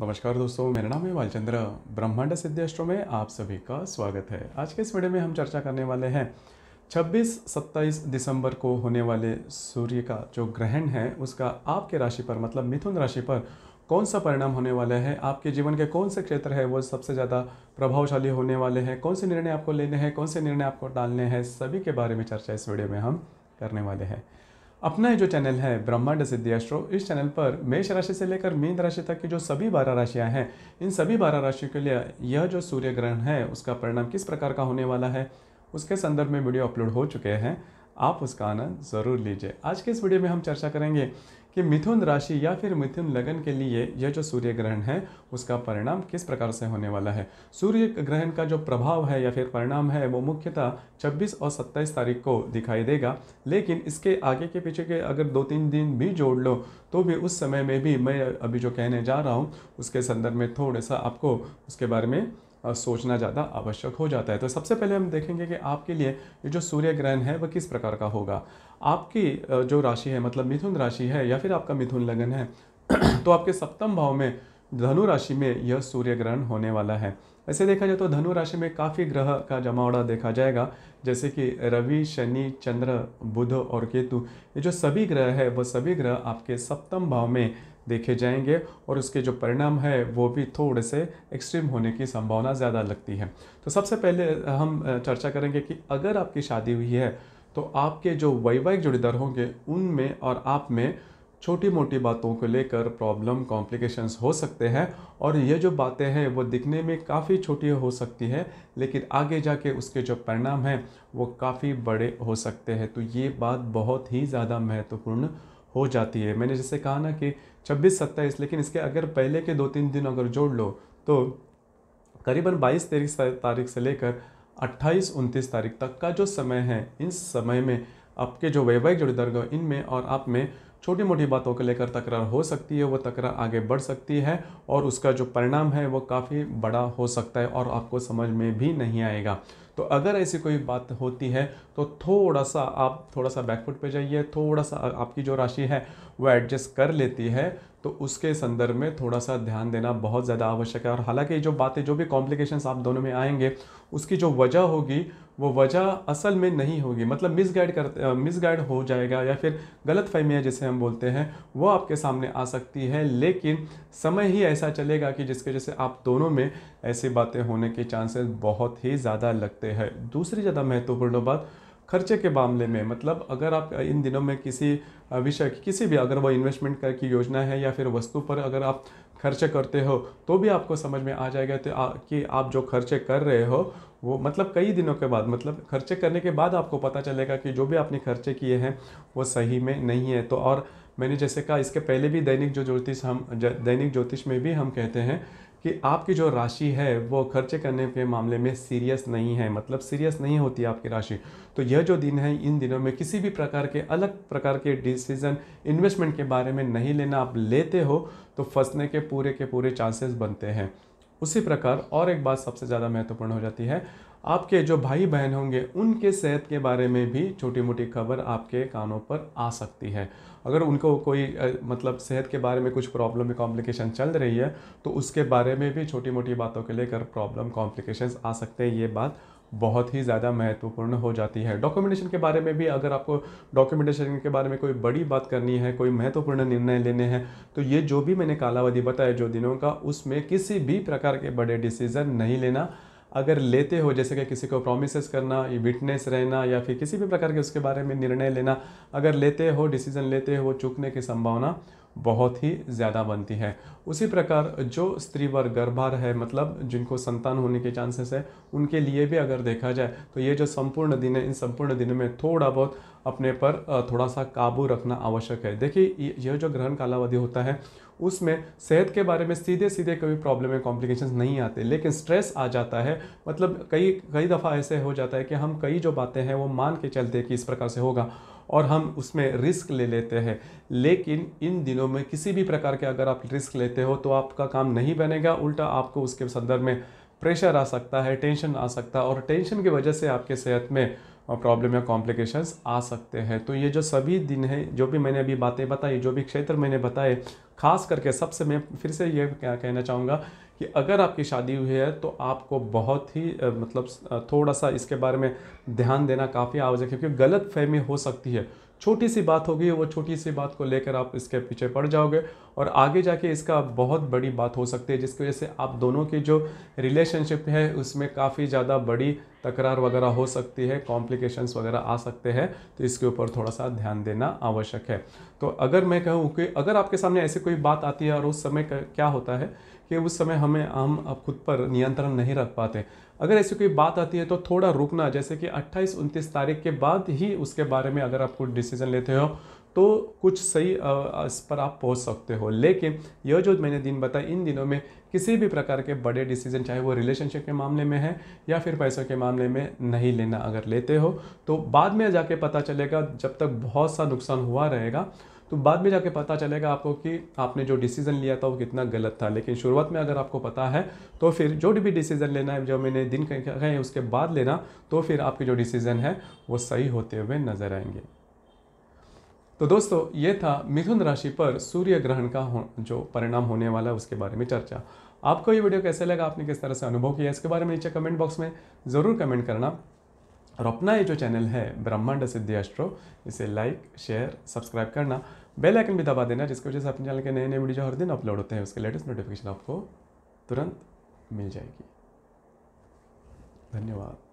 नमस्कार दोस्तों मेरा नाम है बालचंद्र ब्रह्मांड सिद्धेस्ट्रो में आप सभी का स्वागत है आज के इस वीडियो में हम चर्चा करने वाले हैं 26-27 दिसंबर को होने वाले सूर्य का जो ग्रहण है उसका आपके राशि पर मतलब मिथुन राशि पर कौन सा परिणाम होने वाला है आपके जीवन के कौन से क्षेत्र है वो सबसे ज़्यादा प्रभावशाली होने वाले हैं कौन से निर्णय आपको लेने हैं कौन से निर्णय आपको डालने हैं सभी के बारे में चर्चा इस वीडियो में हम करने वाले हैं अपना ये जो चैनल है ब्रह्मांड सिद्धि एस्ट्रो इस चैनल पर मेष राशि से लेकर मीन राशि तक की जो सभी बारह राशियां हैं इन सभी बारह राशियों के लिए यह जो सूर्य ग्रहण है उसका परिणाम किस प्रकार का होने वाला है उसके संदर्भ में वीडियो अपलोड हो चुके हैं आप उसका आनंद ज़रूर लीजिए आज के इस वीडियो में हम चर्चा करेंगे कि मिथुन राशि या फिर मिथुन लगन के लिए यह जो सूर्य ग्रहण है उसका परिणाम किस प्रकार से होने वाला है सूर्य ग्रहण का जो प्रभाव है या फिर परिणाम है वो मुख्यतः 26 और 27 तारीख को दिखाई देगा लेकिन इसके आगे के पीछे के अगर दो तीन दिन भी जोड़ लो तो भी उस समय में भी मैं अभी जो कहने जा रहा हूँ उसके संदर्भ में थोड़ा सा आपको उसके बारे में सोचना ज़्यादा आवश्यक हो जाता है तो सबसे पहले हम देखेंगे कि आपके लिए ये जो सूर्य ग्रहण है वह किस प्रकार का होगा आपकी जो राशि है मतलब मिथुन राशि है या फिर आपका मिथुन लगन है तो आपके सप्तम भाव में धनु राशि में यह सूर्य ग्रहण होने वाला है ऐसे देखा जाए तो धनु राशि में काफ़ी ग्रह का जमावड़ा देखा जाएगा जैसे कि रवि शनि चंद्र बुध और केतु ये जो सभी ग्रह है वह सभी ग्रह आपके सप्तम भाव में देखे जाएंगे और उसके जो परिणाम है वो भी थोड़े से एक्सट्रीम होने की संभावना ज़्यादा लगती है तो सबसे पहले हम चर्चा करेंगे कि अगर आपकी शादी हुई है तो आपके जो वैवाहिक जोड़ीदार होंगे उनमें और आप में छोटी मोटी बातों को लेकर प्रॉब्लम कॉम्प्लिकेशंस हो सकते हैं और ये जो बातें हैं वो दिखने में काफ़ी छोटी हो सकती है लेकिन आगे जाके उसके जो परिणाम हैं वो काफ़ी बड़े हो सकते हैं तो ये बात बहुत ही ज़्यादा महत्वपूर्ण हो जाती है मैंने जैसे कहा ना कि छब्बीस सत्ताईस लेकिन इसके अगर पहले के दो तीन दिन अगर जोड़ लो तो करीबन बाईस तेईस तारीख से लेकर अट्ठाईस उनतीस तारीख तक का जो समय है इस समय में आपके जो वैवाहिक दर्ग इनमें और आप में छोटी मोटी बातों को लेकर तकरार हो सकती है वो तकरार आगे बढ़ सकती है और उसका जो परिणाम है वो काफ़ी बड़ा हो सकता है और आपको समझ में भी नहीं आएगा तो अगर ऐसी कोई बात होती है तो थोड़ा सा आप थोड़ा सा बैकफुट पे जाइए थोड़ा सा आपकी जो राशि है वो एडजस्ट कर लेती है तो उसके संदर्भ में थोड़ा सा ध्यान देना बहुत ज़्यादा आवश्यक है और हालांकि जो बातें जो भी कॉम्प्लिकेशंस आप दोनों में आएंगे उसकी जो वजह होगी वो वजह असल में नहीं होगी मतलब मिस गाइड कर मिस गाइड हो जाएगा या फिर गलत फहमियाँ जिसे हम बोलते हैं वो आपके सामने आ सकती है लेकिन समय ही ऐसा चलेगा कि जिसके जैसे आप दोनों में ऐसी बातें होने के चांसेस बहुत ही ज़्यादा लगते हैं दूसरी ज़्यादा महत्वपूर्ण बात खर्चे के मामले में मतलब अगर आप इन दिनों में किसी विषय की किसी भी अगर वो इन्वेस्टमेंट की योजना है या फिर वस्तु पर अगर आप खर्चे करते हो तो भी आपको समझ में आ जाएगा तो आ, कि आप जो खर्चे कर रहे हो वो मतलब कई दिनों के बाद मतलब खर्चे करने के बाद आपको पता चलेगा कि जो भी आपने खर्चे किए हैं वो सही में नहीं है तो और मैंने जैसे कहा इसके पहले भी दैनिक जो ज्योतिष हम दैनिक ज्योतिष में भी हम कहते हैं कि आपकी जो राशि है वो खर्चे करने के मामले में सीरियस नहीं है मतलब सीरियस नहीं होती आपकी राशि तो यह जो दिन है इन दिनों में किसी भी प्रकार के अलग प्रकार के डिसीजन इन्वेस्टमेंट के बारे में नहीं लेना आप लेते हो तो फंसने के पूरे के पूरे चांसेस बनते हैं उसी प्रकार और एक बात सबसे ज़्यादा महत्वपूर्ण हो जाती है आपके जो भाई बहन होंगे उनके सेहत के बारे में भी छोटी मोटी खबर आपके कानों पर आ सकती है अगर उनको कोई मतलब सेहत के बारे में कुछ प्रॉब्लम या कॉम्प्लिकेशन चल रही है तो उसके बारे में भी छोटी मोटी बातों के लेकर प्रॉब्लम कॉम्प्लिकेशन आ सकते हैं ये बात बहुत ही ज़्यादा महत्वपूर्ण हो जाती है डॉक्यूमेंटेशन के बारे में भी अगर आपको डॉक्यूमेंटेशन के बारे में कोई बड़ी बात करनी है कोई महत्वपूर्ण निर्णय लेने हैं तो ये जो भी मैंने कालावधि बताया जो दिनों का उसमें किसी भी प्रकार के बड़े डिसीज़न नहीं लेना अगर लेते हो जैसे कि किसी को प्रोमिस करना या विटनेस रहना या फिर किसी भी प्रकार के उसके बारे में निर्णय लेना अगर लेते हो डिसीजन लेते हो चूकने की संभावना बहुत ही ज़्यादा बनती है उसी प्रकार जो स्त्री वर्ग गर्भार है मतलब जिनको संतान होने के चांसेस है उनके लिए भी अगर देखा जाए तो ये जो संपूर्ण दिन है इन संपूर्ण दिनों में थोड़ा बहुत अपने पर थोड़ा सा काबू रखना आवश्यक है देखिए यह जो ग्रहण कालावधि होता है उसमें सेहत के बारे में सीधे सीधे कभी प्रॉब्लम है कॉम्प्लिकेशन नहीं आते लेकिन स्ट्रेस आ जाता है मतलब कई कई दफ़ा ऐसे हो जाता है कि हम कई जो बातें हैं वो मान के चलते कि इस प्रकार से होगा और हम उसमें रिस्क ले लेते हैं लेकिन इन दिनों में किसी भी प्रकार के अगर आप रिस्क लेते हो तो आपका काम नहीं बनेगा उल्टा आपको उसके संदर्भ में प्रेशर आ सकता है टेंशन आ सकता है और टेंशन की वजह से आपके सेहत में प्रॉब्लम या कॉम्प्लिकेशंस आ सकते हैं तो ये जो सभी दिन है जो भी मैंने अभी बातें बताई जो भी क्षेत्र मैंने बताए खास करके सबसे मैं फिर से ये क्या कहना चाहूँगा कि अगर आपकी शादी हुई है तो आपको बहुत ही मतलब थोड़ा सा इसके बारे में ध्यान देना काफ़ी आवश्यक है क्योंकि गलत फहमी हो सकती है छोटी सी बात होगी वो छोटी सी बात को लेकर आप इसके पीछे पड़ जाओगे और आगे जाके इसका बहुत बड़ी बात हो सकती है जिसकी वजह से आप दोनों की जो रिलेशनशिप है उसमें काफ़ी ज़्यादा बड़ी तकरार वगैरह हो सकती है कॉम्प्लिकेशंस वगैरह आ सकते हैं तो इसके ऊपर थोड़ा सा ध्यान देना आवश्यक है तो अगर मैं कहूँ कि अगर आपके सामने ऐसी कोई बात आती है और उस समय क्या होता है कि उस समय हमें हम खुद पर नियंत्रण नहीं रख पाते अगर ऐसी कोई बात आती है तो थोड़ा रुकना जैसे कि 28 उनतीस तारीख के बाद ही उसके बारे में अगर आप कुछ डिसीजन लेते हो तो कुछ सही इस पर आप पहुंच सकते हो लेकिन यह जो मैंने दिन बताया इन दिनों में किसी भी प्रकार के बड़े डिसीजन चाहे वो रिलेशनशिप के मामले में है या फिर पैसों के मामले में नहीं लेना अगर लेते हो तो बाद में जाके पता चलेगा जब तक बहुत सा नुकसान हुआ रहेगा तो बाद में जाके पता चलेगा आपको कि आपने जो डिसीज़न लिया था वो कितना गलत था लेकिन शुरुआत में अगर आपको पता है तो फिर जो भी डिसीज़न लेना है जो मैंने दिन कहें उसके बाद लेना तो फिर आपके जो डिसीज़न है वो सही होते हुए नज़र आएंगे तो दोस्तों ये था मिथुन राशि पर सूर्य ग्रहण का जो परिणाम होने वाला है उसके बारे में चर्चा आपको ये वीडियो कैसे लगा आपने किस तरह से अनुभव किया इसके बारे में नीचे कमेंट बॉक्स में ज़रूर कमेंट करना और अपना ये जो चैनल है ब्रह्मांड सिद्धि एस्ट्रो इसे लाइक शेयर सब्सक्राइब करना बेल आइकन भी दबा देना जिसकी वजह से अपने चैनल के नए नए वीडियो हर दिन अपलोड होते हैं उसके लेटेस्ट नोटिफिकेशन आपको तुरंत मिल जाएगी धन्यवाद